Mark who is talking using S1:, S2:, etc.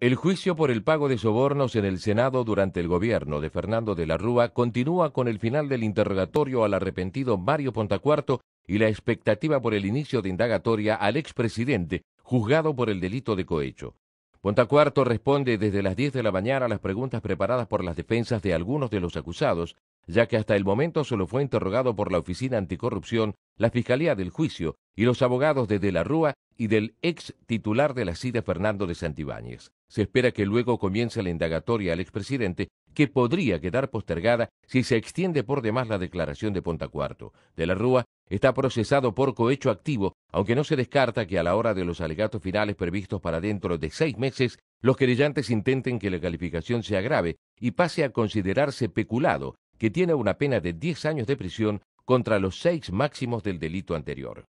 S1: El juicio por el pago de sobornos en el Senado durante el gobierno de Fernando de la Rúa continúa con el final del interrogatorio al arrepentido Mario Pontacuarto y la expectativa por el inicio de indagatoria al expresidente, juzgado por el delito de cohecho. Pontacuarto responde desde las 10 de la mañana a las preguntas preparadas por las defensas de algunos de los acusados, ya que hasta el momento solo fue interrogado por la Oficina Anticorrupción, la Fiscalía del Juicio y los abogados de De la Rúa, y del ex titular de la Cida Fernando de Santibáñez. Se espera que luego comience la indagatoria al expresidente, que podría quedar postergada si se extiende por demás la declaración de Pontacuarto. De la Rúa está procesado por cohecho activo, aunque no se descarta que a la hora de los alegatos finales previstos para dentro de seis meses, los querellantes intenten que la calificación se agrave y pase a considerarse peculado, que tiene una pena de diez años de prisión contra los seis máximos del delito anterior.